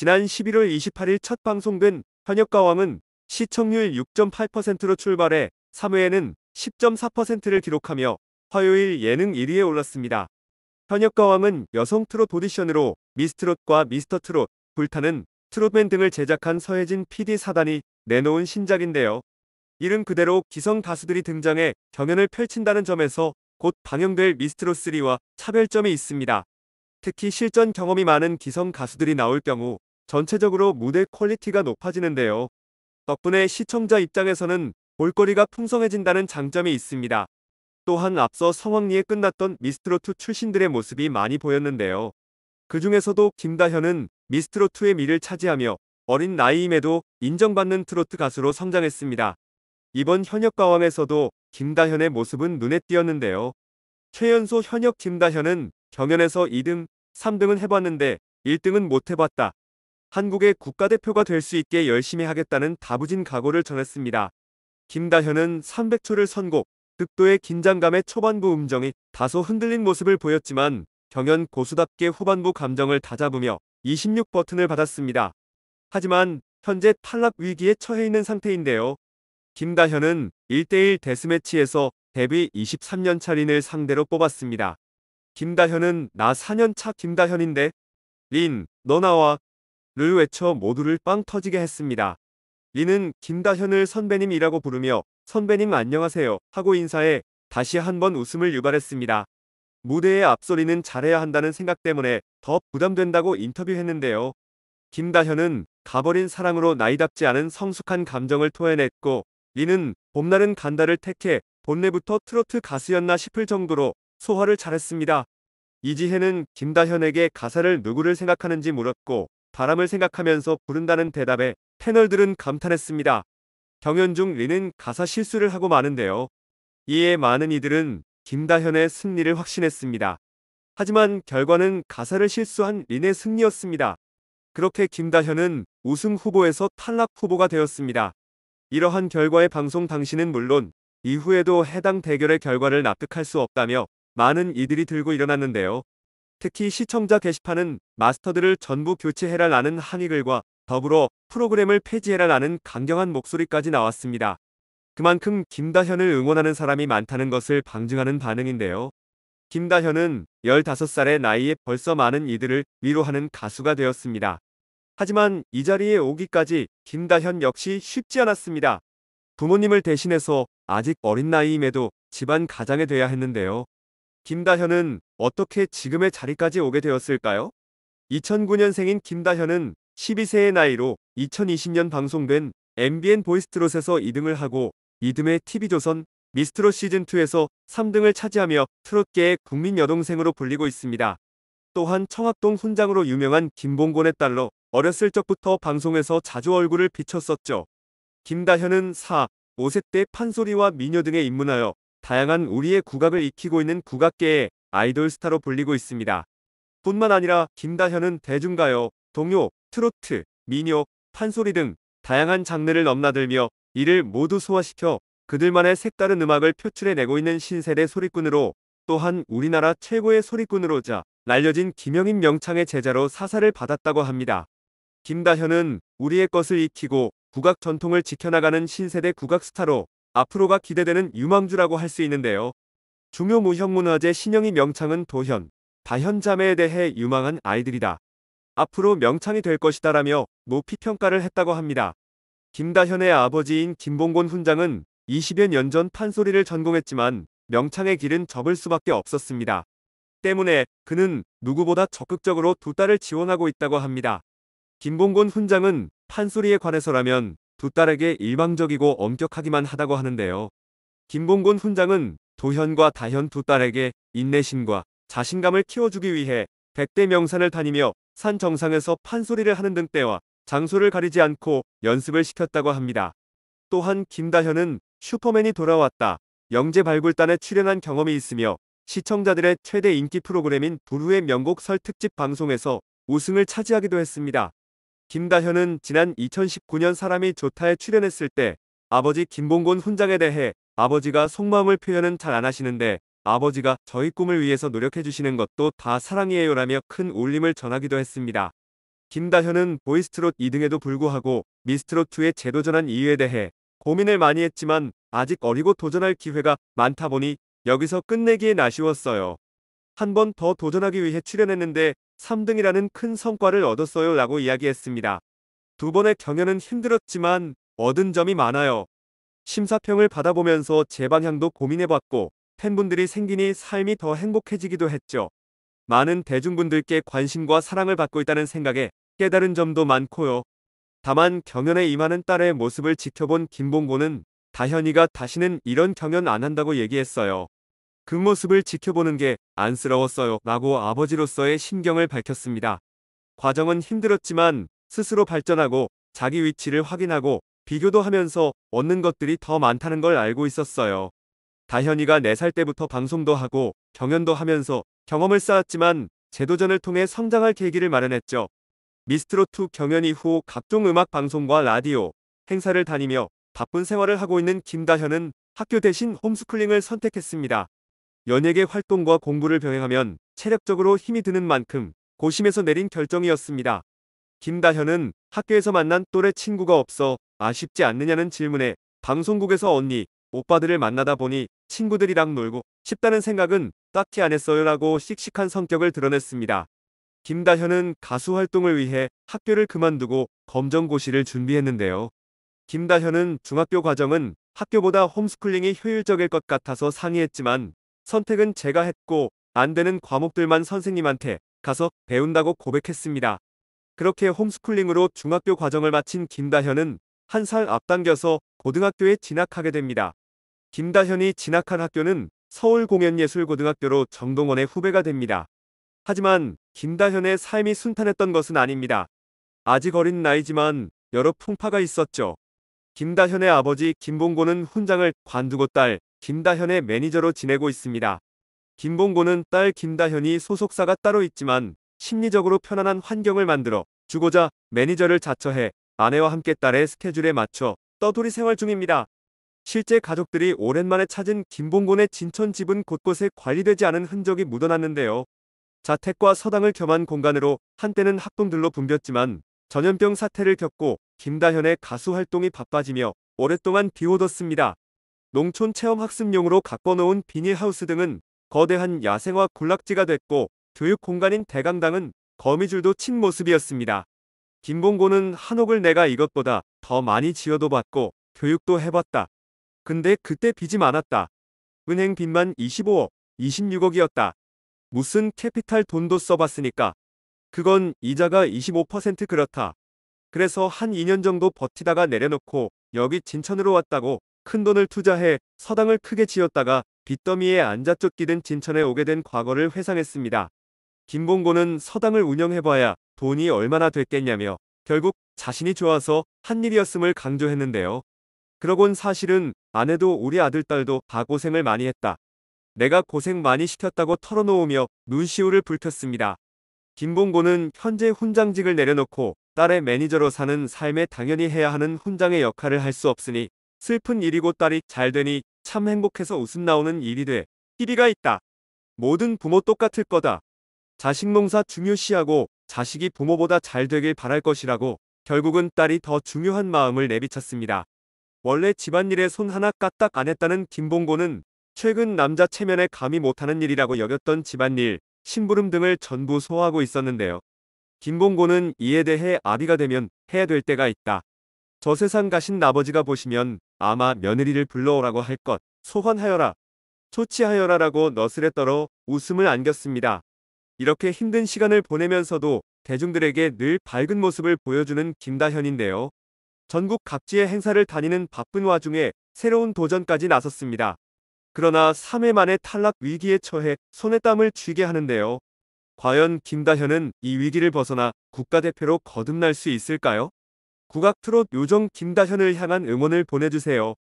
지난 11월 28일 첫 방송된 현역가왕은 시청률 6.8%로 출발해 3회에는 10.4%를 기록하며 화요일 예능 1위에 올랐습니다. 현역가왕은 여성 트롯 오디션으로 미스트롯과 미스터트롯, 불타는 트롯맨 등을 제작한 서혜진 PD 사단이 내놓은 신작인데요. 이름 그대로 기성 가수들이 등장해 경연을 펼친다는 점에서 곧 방영될 미스트롯3와 차별점이 있습니다. 특히 실전 경험이 많은 기성 가수들이 나올 경우 전체적으로 무대 퀄리티가 높아지는데요. 덕분에 시청자 입장에서는 볼거리가 풍성해진다는 장점이 있습니다. 또한 앞서 성황리에 끝났던 미스트로트 출신들의 모습이 많이 보였는데요. 그 중에서도 김다현은 미스트로트의 미를 차지하며 어린 나이임에도 인정받는 트로트 가수로 성장했습니다. 이번 현역가왕에서도 김다현의 모습은 눈에 띄었는데요. 최연소 현역 김다현은 경연에서 2등, 3등은 해봤는데 1등은 못해봤다. 한국의 국가대표가 될 수 있게 열심히 하겠다는 다부진 각오를 전했습니다. 김다현은 300초를 선곡, 극도의 긴장감에 초반부 음정이 다소 흔들린 모습을 보였지만 경연 고수답게 후반부 감정을 다잡으며 26버튼을 받았습니다. 하지만 현재 탈락 위기에 처해 있는 상태인데요. 김다현은 1대1 데스매치에서 데뷔 23년 차린을 상대로 뽑았습니다. 김다현은 나 4년 차 김다현인데 린, 너 나와 를 외쳐 모두를 빵 터지게 했습니다. 리는 김다현을 선배님이라고 부르며 선배님 안녕하세요 하고 인사해 다시 한번 웃음을 유발했습니다. 무대에 앞서리는 잘해야 한다는 생각 때문에 더 부담된다고 인터뷰했는데요. 김다현은 가버린 사랑으로 나이답지 않은 성숙한 감정을 토해냈고 리는 봄날은 간다를 택해 본래부터 트로트 가수였나 싶을 정도로 소화를 잘했습니다. 이지혜는 김다현에게 가사를 누구를 생각하는지 물었고 바람을 생각하면서 부른다는 대답에 패널들은 감탄했습니다. 경연 중 리는 가사 실수를 하고 마는데요. 이에 많은 이들은 김다현의 승리를 확신했습니다. 하지만 결과는 가사를 실수한 린의 승리였습니다. 그렇게 김다현은 우승 후보에서 탈락 후보가 되었습니다. 이러한 결과의 방송 당신은 물론 이후에도 해당 대결의 결과를 납득할 수 없다며 많은 이들이 들고 일어났는데요. 특히 시청자 게시판은 마스터들을 전부 교체해라라는 항의글과 더불어 프로그램을 폐지해라라는 강경한 목소리까지 나왔습니다. 그만큼 김다현을 응원하는 사람이 많다는 것을 방증하는 반응인데요. 김다현은 15살의 나이에 벌써 많은 이들을 위로하는 가수가 되었습니다. 하지만 이 자리에 오기까지 김다현 역시 쉽지 않았습니다. 부모님을 대신해서 아직 어린 나이임에도 집안 가장이 돼야 했는데요. 김다현은 어떻게 지금의 자리까지 오게 되었을까요? 2009년생인 김다현은 12세의 나이로 2020년 방송된 MBN 보이스트롯에서 2등을 하고 이듬해 TV조선 미스트롯 시즌2에서 3등을 차지하며 트롯계의 국민 여동생으로 불리고 있습니다. 또한 청학동 훈장으로 유명한 김봉곤의 딸로 어렸을 적부터 방송에서 자주 얼굴을 비쳤었죠. 김다현은 4, 5세 때 판소리와 미녀 등에 입문하여 다양한 우리의 국악을 익히고 있는 국악계의 아이돌 스타로 불리고 있습니다. 뿐만 아니라 김다현은 대중가요, 동요, 트로트, 민요, 판소리 등 다양한 장르를 넘나들며 이를 모두 소화시켜 그들만의 색다른 음악을 표출해내고 있는 신세대 소리꾼으로 또한 우리나라 최고의 소리꾼으로자 날려진 김영인 명창의 제자로 사사를 받았다고 합니다. 김다현은 우리의 것을 익히고 국악 전통을 지켜나가는 신세대 국악 스타로 앞으로가 기대되는 유망주라고 할 수 있는데요. 중요 무형문화재 신영이 명창은 도현, 다현 자매에 대해 유망한 아이들이다. 앞으로 명창이 될 것이다라며 높이 평가를 했다고 합니다. 김다현의 아버지인 김봉곤 훈장은 20여 년 전 판소리를 전공했지만 명창의 길은 접을 수밖에 없었습니다. 때문에 그는 누구보다 적극적으로 두 딸을 지원하고 있다고 합니다. 김봉곤 훈장은 판소리에 관해서라면 두 딸에게 일방적이고 엄격하기만 하다고 하는데요. 김봉곤 훈장은 도현과 다현 두 딸에게 인내심과 자신감을 키워주기 위해 백대 명산을 다니며 산 정상에서 판소리를 하는 등 때와 장소를 가리지 않고 연습을 시켰다고 합니다. 또한 김다현은 슈퍼맨이 돌아왔다 영재 발굴단에 출연한 경험이 있으며 시청자들의 최대 인기 프로그램인 불후의 명곡 설 특집 방송에서 우승을 차지하기도 했습니다. 김다현은 지난 2019년 사람이 좋다에 출연했을 때 아버지 김봉곤 훈장에 대해 아버지가 속마음을 표현은 잘 안 하시는데 아버지가 저희 꿈을 위해서 노력해주시는 것도 다 사랑이에요라며 큰 울림을 전하기도 했습니다. 김다현은 보이스트롯 2등에도 불구하고 미스트롯2에 재도전한 이유에 대해 고민을 많이 했지만 아직 어리고 도전할 기회가 많다 보니 여기서 끝내기에 아쉬웠어요. 한 번 더 도전하기 위해 출연했는데 3등이라는 큰 성과를 얻었어요 라고 이야기했습니다. 두 번의 경연은 힘들었지만 얻은 점이 많아요. 심사평을 받아보면서 제 방향도 고민해봤고 팬분들이 생기니 삶이 더 행복해지기도 했죠. 많은 대중분들께 관심과 사랑을 받고 있다는 생각에 깨달은 점도 많고요. 다만 경연에 임하는 딸의 모습을 지켜본 김봉고는 다현이가 다시는 이런 경연 안 한다고 얘기했어요. 그 모습을 지켜보는 게 안쓰러웠어요 라고 아버지로서의 심경을 밝혔습니다. 과정은 힘들었지만 스스로 발전하고 자기 위치를 확인하고 비교도 하면서 얻는 것들이 더 많다는 걸 알고 있었어요. 다현이가 4살 때부터 방송도 하고 경연도 하면서 경험을 쌓았지만 재도전을 통해 성장할 계기를 마련했죠. 미스트롯2 경연 이후 각종 음악 방송과 라디오, 행사를 다니며 바쁜 생활을 하고 있는 김다현은 학교 대신 홈스쿨링을 선택했습니다. 연예계 활동과 공부를 병행하면 체력적으로 힘이 드는 만큼 고심해서 내린 결정이었습니다. 김다현은 학교에서 만난 또래 친구가 없어 아쉽지 않느냐는 질문에 방송국에서 언니, 오빠들을 만나다 보니 친구들이랑 놀고 싶다는 생각은 딱히 안 했어요라고 씩씩한 성격을 드러냈습니다. 김다현은 가수 활동을 위해 학교를 그만두고 검정고시를 준비했는데요. 김다현은 중학교 과정은 학교보다 홈스쿨링이 효율적일 것 같아서 상의했지만 선택은 제가 했고 안 되는 과목들만 선생님한테 가서 배운다고 고백했습니다. 그렇게 홈스쿨링으로 중학교 과정을 마친 김다현은 한 살 앞당겨서 고등학교에 진학하게 됩니다. 김다현이 진학한 학교는 서울공연예술고등학교로 정동원의 후배가 됩니다. 하지만 김다현의 삶이 순탄했던 것은 아닙니다. 아직 어린 나이지만 여러 풍파가 있었죠. 김다현의 아버지 김봉곤은 훈장을 관두고 딸 김다현의 매니저로 지내고 있습니다. 김봉고는 딸 김다현이 소속사가 따로 있지만 심리적으로 편안한 환경을 만들어 주고자 매니저를 자처해 아내와 함께 딸의 스케줄에 맞춰 떠돌이 생활 중입니다. 실제 가족들이 오랜만에 찾은 김봉곤의 진천 집은 곳곳에 관리되지 않은 흔적이 묻어났는데요. 자택과 서당을 겸한 공간으로 한때는 학동들로 붐볐지만 전염병 사태를 겪고 김다현의 가수 활동이 바빠지며 오랫동안 비워뒀습니다. 농촌 체험 학습용으로 가꿔놓은 비닐하우스 등은 거대한 야생화 군락지가 됐고 교육 공간인 대강당은 거미줄도 친 모습이었습니다. 김봉고는 한옥을 내가 이것보다 더 많이 지어도 받고 교육도 해봤다. 근데 그때 빚이 많았다. 은행 빚만 25억, 26억이었다. 무슨 캐피탈 돈도 써봤으니까. 그건 이자가 25% 그렇다. 그래서 한 2년 정도 버티다가 내려놓고 여기 진천으로 왔다고 큰돈을 투자해 서당을 크게 지었다가 빚더미에 앉아 쫓기든 진천에 오게 된 과거를 회상했습니다. 김봉곤은 서당을 운영해봐야 돈이 얼마나 됐겠냐며 결국 자신이 좋아서 한 일이었음을 강조했는데요. 그러곤 사실은 아내도 우리 아들딸도 다 고생을 많이 했다. 내가 고생 많이 시켰다고 털어놓으며 눈시울을 붉혔습니다. 김봉곤은 현재 훈장직을 내려놓고 딸의 매니저로 사는 삶에 당연히 해야 하는 훈장의 역할을 할 수 없으니 슬픈 일이고 딸이 잘 되니 참 행복해서 웃음 나오는 일이 돼. 희비가 있다. 모든 부모 똑같을 거다. 자식 농사 중요시하고 자식이 부모보다 잘 되길 바랄 것이라고 결국은 딸이 더 중요한 마음을 내비쳤습니다. 원래 집안일에 손 하나 까딱 안 했다는 김봉고는 최근 남자 체면에 감히 못하는 일이라고 여겼던 집안일, 심부름 등을 전부 소화하고 있었는데요. 김봉고는 이에 대해 아비가 되면 해야 될 때가 있다. 저 세상 가신 아버지가 보시면 아마 며느리를 불러오라고 할 것, 소환하여라, 초치하여라라고 너스레 떨어 웃음을 안겼습니다. 이렇게 힘든 시간을 보내면서도 대중들에게 늘 밝은 모습을 보여주는 김다현인데요. 전국 각지의 행사를 다니는 바쁜 와중에 새로운 도전까지 나섰습니다. 그러나 3회 만에 탈락 위기에 처해 손에 땀을 쥐게 하는데요. 과연 김다현은 이 위기를 벗어나 국가대표로 거듭날 수 있을까요? 국악 트롯 요정 김다현을 향한 응원을 보내주세요.